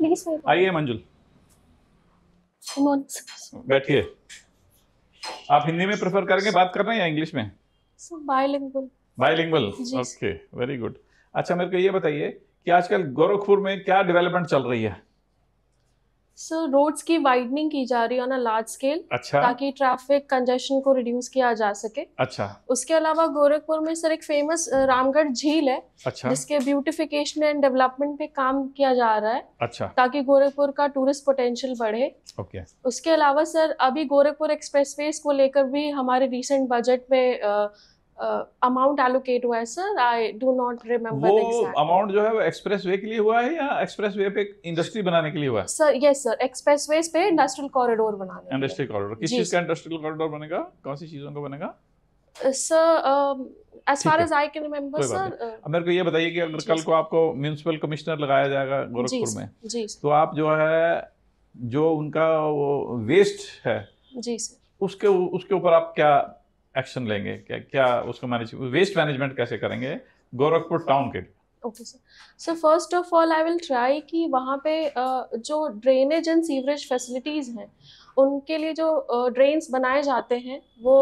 Please आइए मंजुल बैठिए आप हिंदी में प्रेफर करेंगे बात करना या इंग्लिश में bilingual bilingual okay very good अच्छा मेरे को ये बताइए कि आजकल गोरखपुर में क्या डेवलपमेंट चल रही है सर रोड्स की वाइडनिंग की जा रही है ऑन लार्ज स्केल अच्छा ताकि ट्रैफिक कंजेशन को रिड्यूस किया जा सके अच्छा उसके अलावा गोरखपुर में सर एक फेमस रामगढ़ झील है अच्छा जिसके ब्यूटिफिकेशन एंड डेवलपमेंट पे काम किया जा रहा है अच्छा ताकि गोरखपुर का टूरिस्ट पोटेंशियल बढ़े ओके उसके अलावा सर अभी गोरखपुर एक्सप्रेस को लेकर भी हमारे रिसेंट बजट में अमाउंट एलोकेट हुआ है sir I do not remember वो अमाउंट जो है वो एक्सप्रेस वे के लिए हुआ है या एक्सप्रेस वे पे इंडस्ट्री बनाने के लिए हुआ है sir yes sir expressway पे इंडस्ट्रियल कॉरिडोर बनाने इंडस्ट्रियल कॉरिडोर किस चीज का इंडस्ट्रियल कॉरिडोर बनेगा कौन सी चीजों का बनेगा sir as far as I can remember sir अब मेरे को ये बताइए कि अगर कल को आपको म्यूनसिपल कमिश्नर लगाया जाएगा गोरखपुर में जी तो आप जो है जो उनका वो वेस्ट है जी सर उसके उसके ऊपर आप क्या एक्शन लेंगे क्या क्या उसको मैनेज वेस्ट मैनेजमेंट कैसे करेंगे गोरखपुर टाउन के लिए okay sir sir first of all I will try कि वहाँ पे जो ड्रेनेज एंड सीवरेज फैसिलिटीज़ हैं उनके लिए जो ड्रेन्स बनाए जाते हैं वो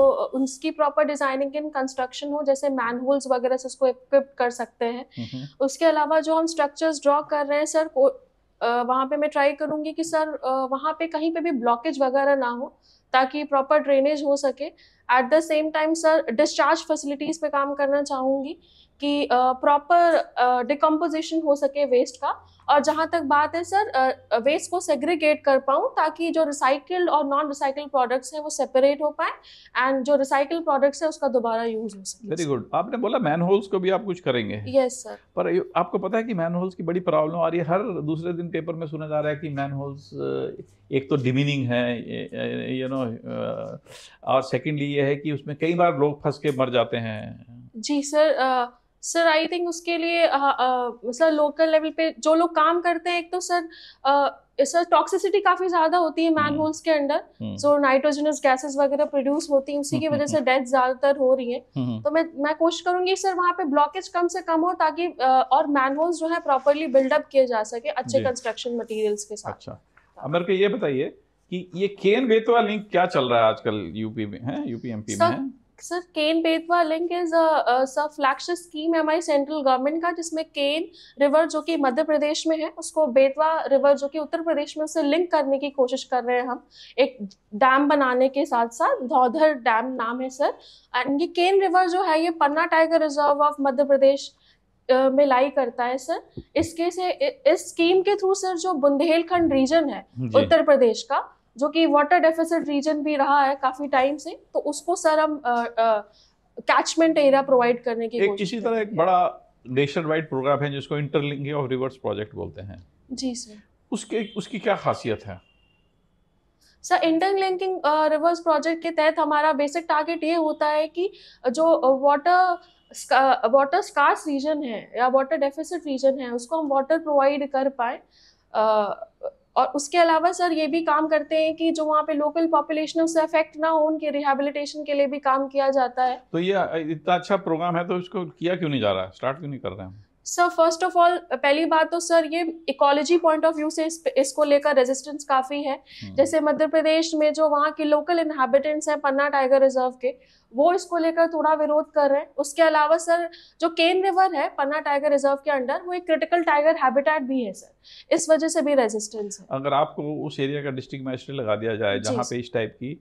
उसकी प्रॉपर डिज़ाइनिंग एंड कंस्ट्रक्शन हो जैसे मैन होल्स वगैरह से उसको इक्विप कर सकते हैं हम्म, हम्म। उसके अलावा जो हम स्ट्रक्चर्स ड्रॉ कर रहे हैं सर वहाँ पे मैं ट्राई करूँगी कि सर वहाँ पे कहीं पे भी ब्लॉकेज वगैरह ना हो ताकि प्रॉपर ड्रेनेज हो सके at the same time sir discharge facilities पे काम करना चाहूँगी कि प्रॉपर डिकम्पोजिशन हो सके वेस्ट का और जहाँ तक बात है सर वेस्ट को सेग्रीगेट कर पाऊँ ताकि जो रिसाइकल्ड और नॉन रिसाइकल्ड प्रोडक्ट्स हैं वो सेपरेट हो पाए एंड जो रिसाइकल्ड प्रोडक्ट्स है उसका दोबारा यूज हो सके वेरी गुड आपने बोला मैन होल्स को भी आप कुछ करेंगे यस yes, सर पर आपको पता है कि मैन होल्स की बड़ी प्रॉब्लम आ रही है हर दूसरे दिन पेपर में सुना जा रहा है कि मैन होल्स एक तो डिमीनिंग है यू नो और सेकेंडली ये है कि उसमें कई बार लोग फंस के मर जाते हैं जी सर सर आई थिंक उसके लिए सर लोकल लेवल पे जो लोग काम करते हैं एक तो सर सर टॉक्सिसिटी काफी ज्यादा होती है मैन हम्म। होल्स के अंडर सो नाइट्रोजनस गैसेस वगैरह प्रोड्यूस होती हैं उसी की वजह से डेथ हम्म। ज्यादातर हो रही है हम्म। तो मैं मैं कोशिश करूंगी सर वहाँ पे ब्लॉकेज कम से कम हो ताकि और मैन होल्स जो है प्रॉपरली बिल्डअप किए जा सके अच्छे कंस्ट्रक्शन मटेरियल्स के साथ अच्छा अब मेरे को ये बताइए कि ये केन बेतवा लिंक क्या चल रहा है आजकल यूपी में है यूपी एमपी में sir Ken Betwa link is sir flagship scheme है हमारी सेंट्रल गवर्नमेंट का जिसमें केन रिवर जो कि मध्य प्रदेश में है उसको बेतवा रिवर जो कि उत्तर प्रदेश में उसे लिंक करने की कोशिश कर रहे हैं हम एक डैम बनाने के साथ साथ धौधर डैम नाम है सर एंड ये केन रिवर जो है ये Panna tiger reserve of Madhya Pradesh में लाई करता है सर इसके से इस स्कीम के थ्रू सर जो बुंदेलखंड रीजन है उत्तर प्रदेश का जो कि वाटर डेफिसिट रीजन भी रहा है काफ़ी टाइम से तो उसको सर हम कैचमेंट एरिया प्रोवाइड करने की एक इसी तरह एक बड़ा नेशन वाइड प्रोग्राम है जिसको इंटरलिंकिंग ऑफ रिवर्स प्रोजेक्ट बोलते हैं जी सर उसके उसकी क्या खासियत है सर इंटरलिंकिंग रिवर्स प्रोजेक्ट के तहत हमारा बेसिक टारगेट ये होता है कि जो वाटर वाटर स्कार्स रीजन है या वाटर डेफिसिट रीजन है उसको हम वाटर प्रोवाइड कर पाए और उसके अलावा सर ये भी काम करते हैं कि जो वहाँ पे लोकल पॉपुलेशन उससे अफेक्ट ना हो उनके रिहेबिलिटेशन के लिए भी काम किया जाता है तो ये इतना अच्छा प्रोग्राम है तो इसको किया क्यों नहीं जा रहा है स्टार्ट क्यों नहीं कर रहे हैं सर फर्स्ट ऑफ ऑल पहली बात तो सर ये इकोलॉजी पॉइंट ऑफ व्यू से इस, इसको लेकर रेजिस्टेंस काफ़ी है हम्म। जैसे मध्य प्रदेश में जो वहाँ के लोकल इन्हाबिटेंट्स हैं पन्ना टाइगर रिजर्व के वो इसको लेकर थोड़ा विरोध कर रहे हैं उसके अलावा सर जो केन रिवर है पन्ना टाइगर रिजर्व के अंडर वो एक क्रिटिकल टाइगर हैबिटेट भी है सर इस वजह से भी रेजिस्टेंस है अगर आपको उस एरिया का डिस्ट्रिक्ट मजिस्ट्रेट लगा दिया जाए जहाँ पे इस टाइप की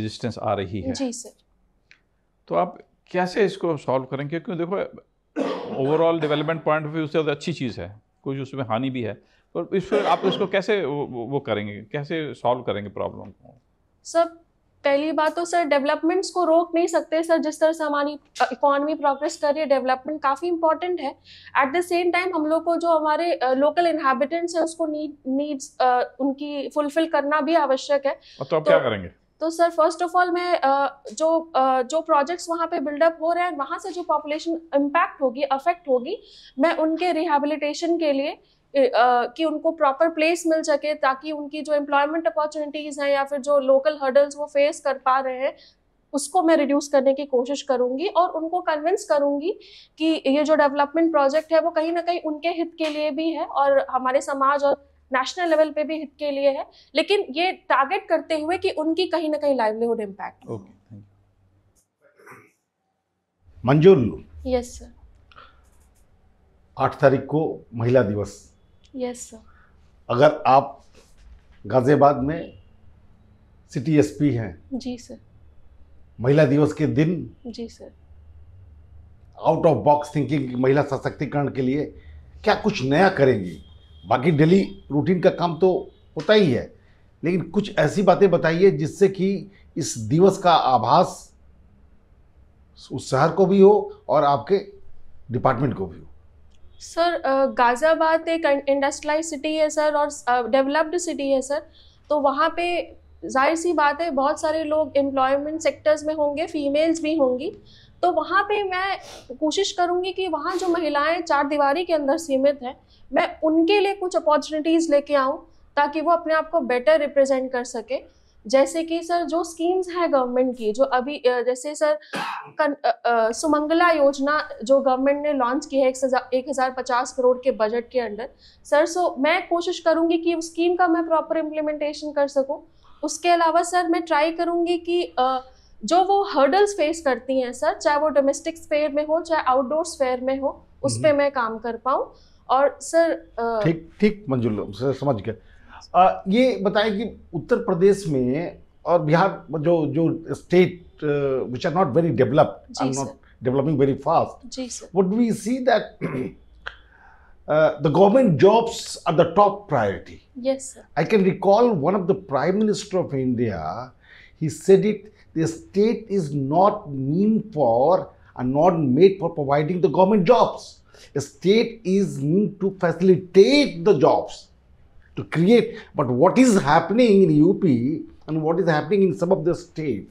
रेजिस्टेंस आ रही है जी सर तो आप कैसे इसको सॉल्व करेंगे क्योंकि देखो overall development point of view से अच्छी चीज़ है कुछ उसमें हानि भी है पर इस पर आप इसको कैसे वो करेंगे कैसे सॉल्व करेंगे प्रॉब्लम को सर पहली बात तो सर डेवलपमेंट्स को रोक नहीं सकते सर जिस तरह से हमारी इकोनॉमी प्रोग्रेस कर रही है डेवलपमेंट काफ़ी इंपॉर्टेंट है एट द सेम टाइम हम लोग को जो हमारे लोकल इन्हाबिटेंट्स हैं उसको नीड नीड्स उनकी फुलफिल करना भी आवश्यक है तो आप तो, क्या करेंगे तो सर फर्स्ट ऑफ ऑल मैं जो जो प्रोजेक्ट्स वहाँ पे बिल्डअप हो रहे हैं वहाँ से जो पॉपुलेशन इम्पैक्ट होगी अफेक्ट होगी मैं उनके रिहेबिलिटेशन के लिए कि उनको प्रॉपर प्लेस मिल सके ताकि उनकी जो एम्प्लॉयमेंट अपॉर्चुनिटीज़ हैं या फिर जो लोकल हर्डल्स वो फेस कर पा रहे हैं उसको मैं रिड्यूस करने की कोशिश करूंगी और उनको कन्विंस करूंगी कि ये जो डेवलपमेंट प्रोजेक्ट है वो कहीं ना कहीं उनके हित के लिए भी है और हमारे समाज और नेशनल लेवल पे भी हित के लिए है लेकिन ये टारगेट करते हुए कि उनकी कहीं ना कहीं लाइवलीहुड इम्पैक्ट मंजूर यस सर आठ तारीख को महिला दिवस यस सर अगर आप गाजियाबाद में सिटी एसपी हैं जी सर महिला दिवस के दिन जी sir out of box thinking महिला सशक्तिकरण के लिए क्या कुछ नया करेंगी बाकी डेली रूटीन का काम तो होता ही है लेकिन कुछ ऐसी बातें बताइए जिससे कि इस दिवस का आभास उस शहर को भी हो और आपके डिपार्टमेंट को भी हो सर गाज़ियाबाद एक इंडस्ट्रियलाइज सिटी है सर और डेवलप्ड सिटी है सर तो वहाँ पे जाहिर सी बात है बहुत सारे लोग एम्प्लॉयमेंट सेक्टर्स में होंगे फीमेल्स भी होंगी तो वहाँ पे मैं कोशिश करूँगी कि वहाँ जो महिलाएं चार दीवारी के अंदर सीमित हैं मैं उनके लिए कुछ अपॉर्चुनिटीज़ लेके आऊँ ताकि वो अपने आप को बेटर रिप्रेजेंट कर सके जैसे कि सर जो स्कीम्स हैं गवर्नमेंट की जो अभी जैसे सर कन, आ, आ, सुमंगला योजना जो गवर्नमेंट ने लॉन्च की है एक हज़ार एक हज़ार पचास करोड़ के बजट के अंडर सर सो मैं कोशिश करूँगी कि उस स्कीम का मैं प्रॉपर इम्प्लीमेंटेशन कर सकूँ उसके अलावा सर मैं ट्राई करूँगी कि आ, जो वो हर्डल्स फेस करती हैं सर चाहे वो डोमेस्टिक स्पेयर में हो चाहे आउटडोर स्पेयर में हो उस हम्म। पर मैं काम कर पाऊँ और सर ठीक ठीक मंजूल समझ गए ये बताएं कि उत्तर प्रदेश में और बिहार जो जो state which are not very developed I am not developing very fast would we see that the government jobs are the top priority yes I can recall one of the prime minister of India he said it the state is not mean for and not made for providing the government jobs. A state is meant to facilitate the jobs, to create. But what is happening in UP and what is happening in some of the states,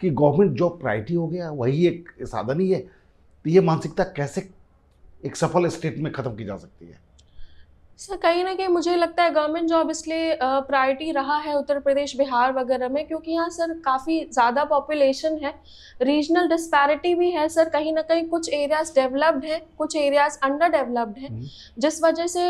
कि government job priority हो गया वही एक साधन ही है तो ये मानसिकता कैसे एक सफल state में ख़त्म की जा सकती है सर कहीं ना कहीं मुझे लगता है गवर्नमेंट जॉब इसलिए प्रायोरिटी रहा है उत्तर प्रदेश बिहार वगैरह में क्योंकि यहाँ सर काफ़ी ज़्यादा पॉपुलेशन है रीजनल डिस्पैरिटी भी है सर कहीं ना कहीं कुछ एरियाज डेवलप्ड हैं कुछ एरियाज अंडर डेवलप्ड हैं हम्म। जिस वजह से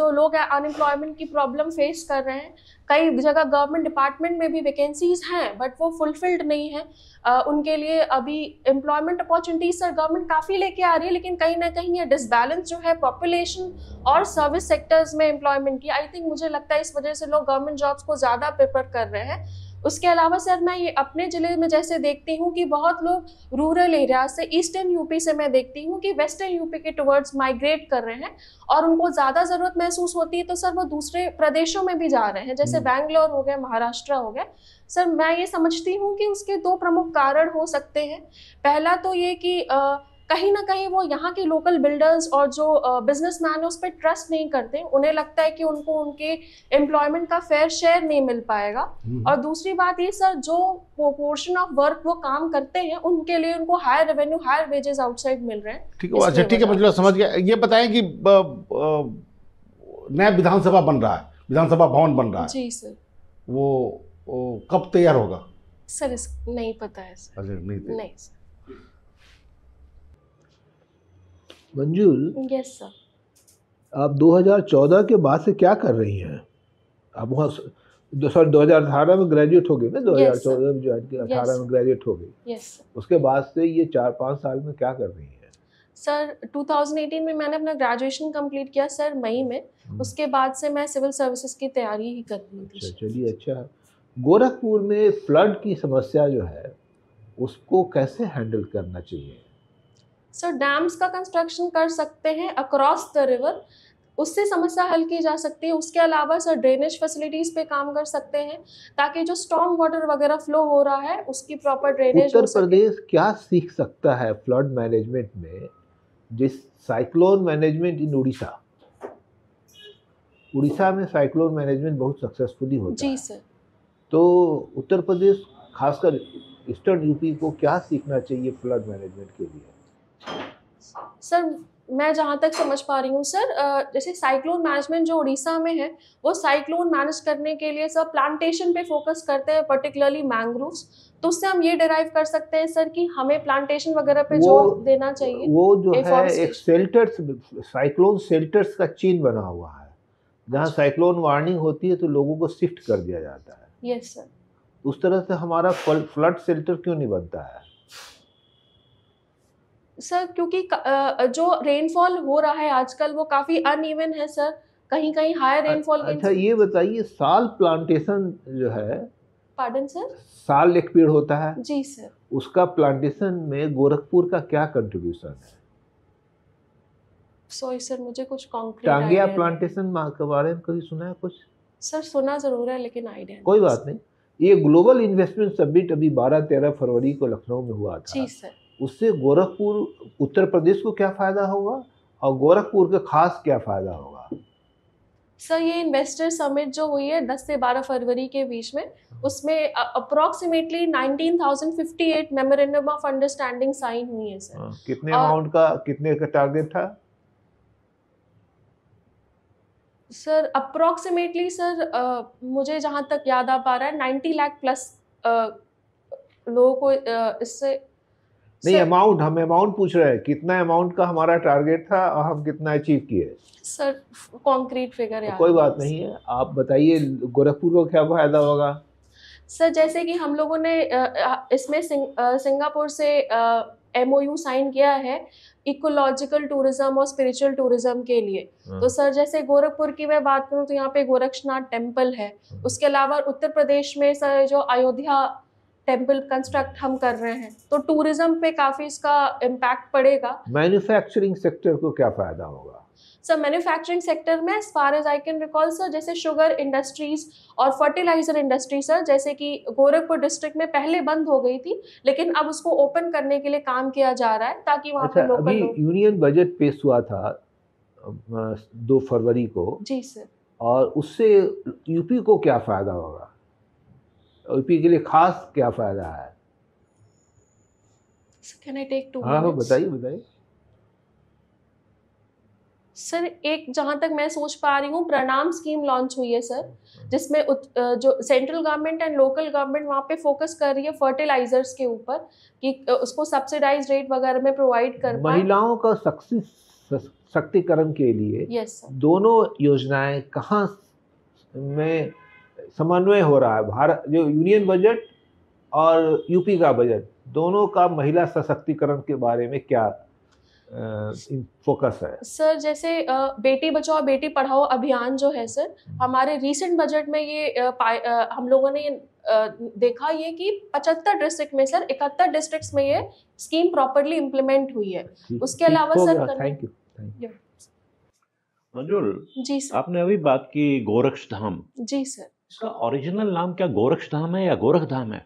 जो लोग अनएम्प्लॉयमेंट की प्रॉब्लम फेस कर रहे हैं कई जगह गवर्नमेंट डिपार्टमेंट में भी वैकेंसीज हैं बट वो फुलफिल्ड नहीं है आ, उनके लिए अभी एम्प्लॉयमेंट अपॉर्चुनिटीज सर गवर्नमेंट काफ़ी लेके आ रही है लेकिन कहीं ना कहीं ये डिसबैलेंस जो है पॉपुलेशन और सर्विस सेक्टर्स में एम्प्लॉयमेंट की आई थिंक मुझे लगता है इस वजह से लोग गवर्नमेंट जॉब्स को ज़्यादा प्रेफर कर रहे हैं उसके अलावा सर मैं ये अपने ज़िले में जैसे देखती हूँ कि बहुत लोग रूरल एरिया से ईस्टर्न यूपी से मैं देखती हूँ कि वेस्टर्न यूपी के टुवर्ड्स माइग्रेट कर रहे हैं और उनको ज़्यादा ज़रूरत महसूस होती है तो सर वो दूसरे प्रदेशों में भी जा रहे हैं जैसे हम्म। बैंगलोर हो गया महाराष्ट्र हो गया सर मैं ये समझती हूँ कि उसके दो प्रमुख कारण हो सकते हैं पहला तो ये कि आ, कहीं ना कहीं वो यहाँ के लोकल बिल्डर्स और जो बिजनेस मैन है उस पर ट्रस्ट नहीं करते उन्हें लगता है कि उनको उनके एम्प्लॉयमेंट का फेयर शेयर नहीं मिल पाएगा हम्म। और दूसरी बात ये सर जो प्रोपोर्शन ऑफ वर्क वो काम करते हैं उनके लिए उनको higher revenue higher wages outside मिल रहे हैं ठीक है अच्छा ठीक है मतलब समझ गया ये बताएं कि नया विधानसभा बन रहा है विधानसभा भवन बन रहा है जी सर वो, वो कब तैयार होगा सर इस नहीं पता है सर नहीं सर मंजूल यस सर आप 2014 के बाद से क्या कर रही हैं आप वहाँ सॉरी दो हज़ार अठारह में ग्रेजुएट हो गई ना दो हज़ार चौदह में ज्वाइन किया अठारह में ग्रेजुएट हो गई yes, उसके बाद से ये चार पाँच साल में क्या कर रही हैं सर 2018 में मैंने अपना ग्रेजुएशन कंप्लीट किया सर मई में हम्म। उसके बाद से मैं सिविल सर्विसेज की तैयारी ही कर रही थी अच्छा, चलिए अच्छा गोरखपुर में फ्लड की समस्या जो है उसको कैसे हैंडल करना चाहिए सो so, डैम्स का कंस्ट्रक्शन कर सकते हैं अक्रॉस द रिवर उससे समस्या हल की जा सकती है उसके अलावा सर ड्रेनेज फैसिलिटीज पे काम कर सकते हैं ताकि जो स्ट्रॉन्ग वाटर वगैरह फ्लो हो रहा है उसकी प्रॉपर ड्रेनेज उत्तर प्रदेश क्या सीख सकता है फ्लड मैनेजमेंट में जिस cyclone management in Odisha Odisha में साइक्लोन मैनेजमेंट बहुत सक्सेसफुली होता जी सर तो उत्तर प्रदेश खासकर ईस्टर्न यूपी को क्या सीखना चाहिए फ्लड मैनेजमेंट के लिए सर मैं जहाँ तक समझ पा रही हूँ सर जैसे साइक्लोन मैनेजमेंट जो उड़ीसा में है वो साइक्लोन मैनेज करने के लिए सर प्लांटेशन पे फोकस करते हैं पर्टिकुलरली मैंग्रोव्स तो उससे हम ये डिराइव कर सकते हैं सर कि हमें प्लांटेशन वगैरह पे जो देना चाहिए वो जो है एक सेल्टर्स साइक्लोन सेल्टर्स का चीन बना हुआ है जहाँ साइक्लोन वार्निंग होती है तो लोगों को शिफ्ट कर दिया जाता है यस सर उस तरह से हमारा फ्लड सेल्टर क्यों नहीं बनता है सर क्योंकि जो रेनफॉल हो रहा है आजकल वो काफ़ी अनइवन है सर कहीं कहीं हायर रेनफॉल अच्छा ये बताइए साल प्लांटेशन जो है पार्डन सर साल एक पेड़ होता है जी सर उसका प्लांटेशन में गोरखपुर का क्या कंट्रीब्यूशन है सॉरी सर मुझे कुछ कॉन्क्रीट टांगिया प्लांटेशन के बारे में कभी सुना है कुछ सर सुना जरूर है लेकिन आइडिया कोई बात नहीं ये ग्लोबल इन्वेस्टमेंट सबमिट अभी 12-13 फरवरी को लखनऊ में हुआ था जी सर उससे गोरखपुर उत्तर प्रदेश को क्या फ़ायदा होगा और गोरखपुर का खास क्या फ़ायदा होगा सर ये इन्वेस्टर समिट जो हुई है 10 से 12 फरवरी के बीच में उसमें approximately 19,058 memorandum of understanding sign हुई है सर हाँ, कितने अमाउंट का कितने का टारगेट था सर अप्रोक्सीमेटली सर मुझे जहाँ तक याद आ पा रहा है 90 लाख प्लस लोगों को इससे नहीं अमाउंट हम अमाउंट पूछ रहे हैं कितना अमाउंट का हमारा टारगेट था और हम कितना अचीव किए सर कॉन्क्रीट फिगर तो कोई बात नहीं है आप बताइए गोरखपुर को क्या फायदा होगा सर जैसे कि हम लोगों ने इसमें सिंग, सिंगापुर से एम साइन किया है इकोलॉजिकल टूरिज्म और स्पिरिचुअल टूरिज्म के लिए हाँ। तो सर जैसे गोरखपुर की मैं बात करूँ तो यहाँ पे गोरक्षनाथ टेम्पल है हाँ। उसके अलावा उत्तर प्रदेश में सर जो अयोध्या टेम्पल कंस्ट्रक्ट हम कर रहे हैं तो टूरिज्म पे काफ़ी इसका इम्पैक्ट पड़ेगा मैन्युफैक्चरिंग सेक्टर को क्या फ़ायदा होगा सर मैन्युफैक्चरिंग सेक्टर में as far as I can recall sir जैसे शुगर इंडस्ट्रीज और फर्टिलाइजर इंडस्ट्री सर जैसे कि गोरखपुर डिस्ट्रिक्ट में पहले बंद हो गई थी लेकिन अब उसको ओपन करने के लिए काम किया जा रहा है ताकि वहाँ अच्छा, लोकल यूनियन बजट पेश हुआ था दो फरवरी को जी सर और उससे यूपी को क्या फ़ायदा होगा यूपी के लिए खास क्या फ़ायदा है हाँ, हाँ, बताइए बताइए सर एक जहाँ तक मैं सोच पा रही हूँ प्रणाम स्कीम लॉन्च हुई है सर जिसमें जो central government and local government वहाँ पे फोकस कर रही है फर्टिलाइजर्स के ऊपर कि उसको सब्सिडाइज रेट वगैरह में प्रोवाइड कर महिलाओं का सशक्तिकरण के लिए यस sir. दोनों योजनाएं कहाँ में समन्वय हो रहा है भारत जो यूनियन बजट और यूपी का बजट दोनों का महिला सशक्तिकरण के बारे में क्या फोकस है सर जैसे बेटी बचाओ बेटी पढ़ाओ अभियान जो है सर हमारे रीसेंट बजट में ये हम लोगों ने ये देखा ये कि 75 डिस्ट्रिक्ट में सर 71 डिस्ट्रिक्ट में ये स्कीम प्रॉपरली इम्प्लीमेंट हुई है उसके अलावा सर थैंक यू मंजूर जी सर आपने अभी बात की गोरक्ष धाम जी सर इसका ओरिजिनल नाम क्या गोरक्ष धाम है या गोरख धाम है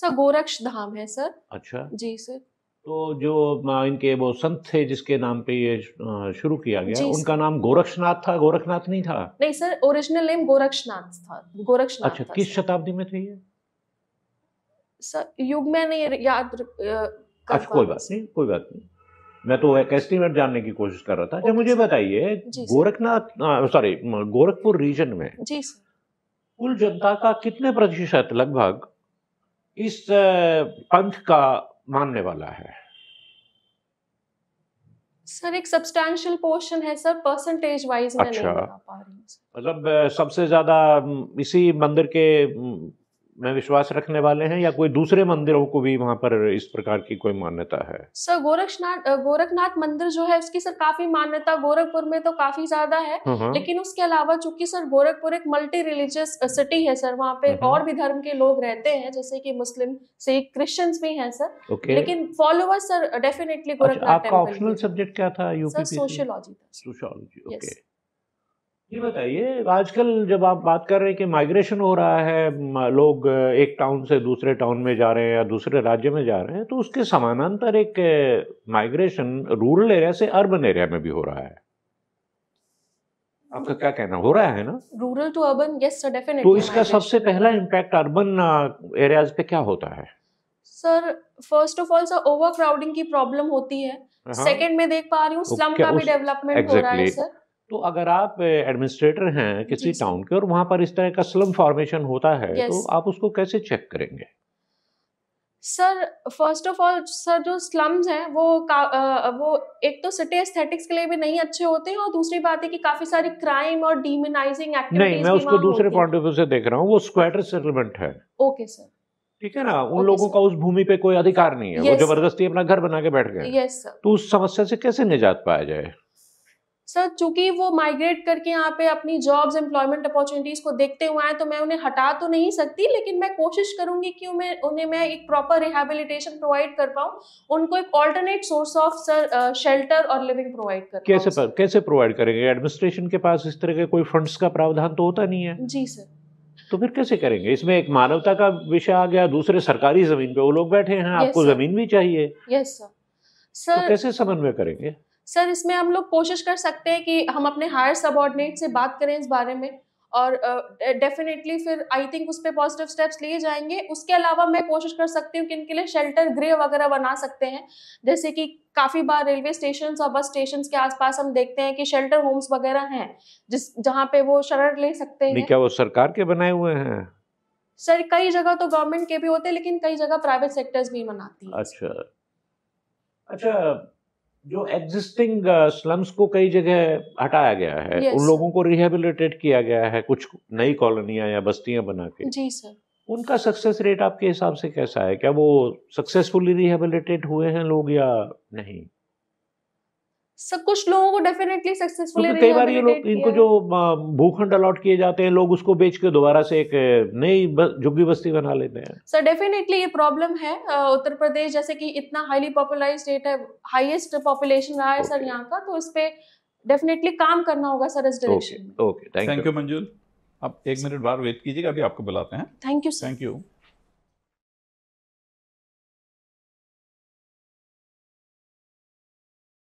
सर गोरक्ष धाम है सर अच्छा जी सर तो जो इनके वो संत थे जिसके नाम पे ये शुरू किया गया उनका नाम गोरक्षनाथ था गोरखनाथ नहीं था नहीं सर ओरिजिनल नेम गोरक्षनाथ था गोरक्षनाथ अच्छा था, किस शताब्दी में थे ये सर युग में नहीं याद अच्छा कोई बात नहीं कोई बात नहीं मैं तो एक एस्टिमेट जानने की कोशिश कर रहा था अच्छा, मुझे बताइए गोरखनाथ सॉरी गोरखपुर रीजन में जी सर कुल जनता का कितने प्रतिशत लगभग इस पंथ का मानने वाला है सर एक सब्सटैंशियल पोर्शन है सर परसेंटेज वाइज अच्छा मतलब सबसे ज्यादा इसी मंदिर के में विश्वास रखने वाले हैं या कोई दूसरे मंदिरों को भी वहाँ पर इस प्रकार की कोई मान्यता है सर गोरखनाथ गोरखनाथ मंदिर जो है उसकी सर काफी मान्यता गोरखपुर में तो काफी ज्यादा है हाँ, हाँ। लेकिन उसके अलावा चूंकि सर गोरखपुर एक मल्टी रिलीजियस सिटी है सर वहाँ पे हाँ, और भी धर्म के लोग रहते हैं जैसे की मुस्लिम सिख क्रिश्चियंस भी है सर लेकिन फॉलोअर सर डेफिनेटली अच्छा, गोरखनाथ आपका ऑप्शनल सब्जेक्ट क्या था सोशियोलॉजी सोशियोलॉजी ओके ये बताइए आजकल जब आप बात कर रहे हैं कि माइग्रेशन हो रहा है लोग एक टाउन से दूसरे टाउन में जा रहे हैं या दूसरे राज्य में जा रहे हैं तो उसके समानांतर एक माइग्रेशन रूरल एरिया से अर्बन एरिया में भी हो रहा है आपका क्या कहना हो रहा है ना rural to urban yes sir तो इसका सबसे पहला इम्पैक्ट अर्बन एरियाज पे क्या होता है sir first of all sir over crowding की प्रॉब्लम होती है सेकेंड सेकंड में देख पा रही हूँ स्लम तो का भी डेवलपमेंट हो रहा है सर तो अगर आप एडमिनिस्ट्रेटर हैं किसी टाउन के और वहां पर इस तरह का स्लम फॉर्मेशन होता है तो आप उसको कैसे चेक करेंगे sir first of all sir जो स्लम्स हैं वो आ, वो एक तो सिटी एस्थेटिक्स के लिए भी नहीं अच्छे होते हैं और दूसरी बात है कि काफी सारी क्राइम और डीमिनाइजिंग एक्टिविटीज नहीं मैं उसको दूसरे पॉइंट ऑफ व्यू से देख रहा हूँ वो स्क्वाटर सेटलमेंट है ओके सर ठीक है ना उन okay, लोगों sir. का उस भूमि पे कोई अधिकार नहीं है yes, वो जबरदस्ती अपना घर बना के बैठ गए yes, sir. तो उस समस्या से कैसे निजात पाया जाए सर चूंकि वो माइग्रेट करके यहाँ पे अपनी जॉब्स एम्प्लॉयमेंट अपॉर्चुनिटीज को देखते हुए हैं तो मैं उन्हें हटा तो नहीं सकती लेकिन मैं कोशिश करूंगी कि उन्हें उन्हें मैं एक प्रॉपर रिहेबिलिटेशन प्रोवाइड कर पाऊँ उनको एक alternate source of sir shelter और लिविंग प्रोवाइड कर कैसे पर, कैसे प्रोवाइड करेंगे एडमिनिस्ट्रेशन के पास इस तरह के कोई फंड्स का प्रावधान तो होता नहीं है जी सर तो फिर कैसे करेंगे इसमें एक मानवता का विषय आ गया दूसरे सरकारी जमीन पे वो लोग बैठे हैं आपको जमीन भी चाहिए यस सर सर तो कैसे समन्वय करेंगे सर इसमें हम लोग कोशिश कर सकते हैं कि हम अपने हायर सबॉर्डिनेट से बात करें इस बारे में और डेफिनेटली uh, फिर आई थिंक उस पर पॉजिटिव स्टेप्स लिए जाएंगे उसके अलावा मैं कोशिश कर सकती हूँ कि इनके लिए शेल्टर ग्रे वगैरह बना सकते हैं जैसे कि काफ़ी बार रेलवे स्टेशन और बस स्टेशन के आसपास हम देखते हैं कि शेल्टर होम्स वगैरह हैं जिस जहाँ पे वो शरण ले सकते हैं क्या वो सरकार के बनाए हुए हैं सर कई जगह तो गवर्नमेंट के भी होते हैं लेकिन कई जगह प्राइवेट सेक्टर्स भी बनाती है अच्छा अच्छा जो एग्जिस्टिंग स्लम्स uh, को कई जगह हटाया गया है yes. उन लोगों को रिहेबिलिटेट किया गया है कुछ नई कॉलोनियां या बस्तियां बना के जी सर उनका सक्सेस रेट आपके हिसाब से कैसा है क्या वो सक्सेसफुली रिहेबिलिटेट हुए हैं लोग या नहीं सब कुछ लोगों को डेफिनेटली सक्सेसफुल कई बार ये लोग इनको जो भूखंड अलॉट किए जाते हैं लोग उसको बेच के दोबारा से एक नई झुग्गी बस्ती बना लेते हैं सर डेफिनेटली ये प्रॉब्लम है उत्तर प्रदेश जैसे कि इतना हाईली पॉपुलराइज स्टेट है हाईएस्ट पॉपुलेशन रहा है सर यहाँ का तो इस पर डेफिनेटली काम करना होगा सर इस डायरेक्शन ओके थैंक यू मंजूर आप एक मिनट बार वेट कीजिएगा अभी आपको बुलाते हैं थैंक यू थैंक यू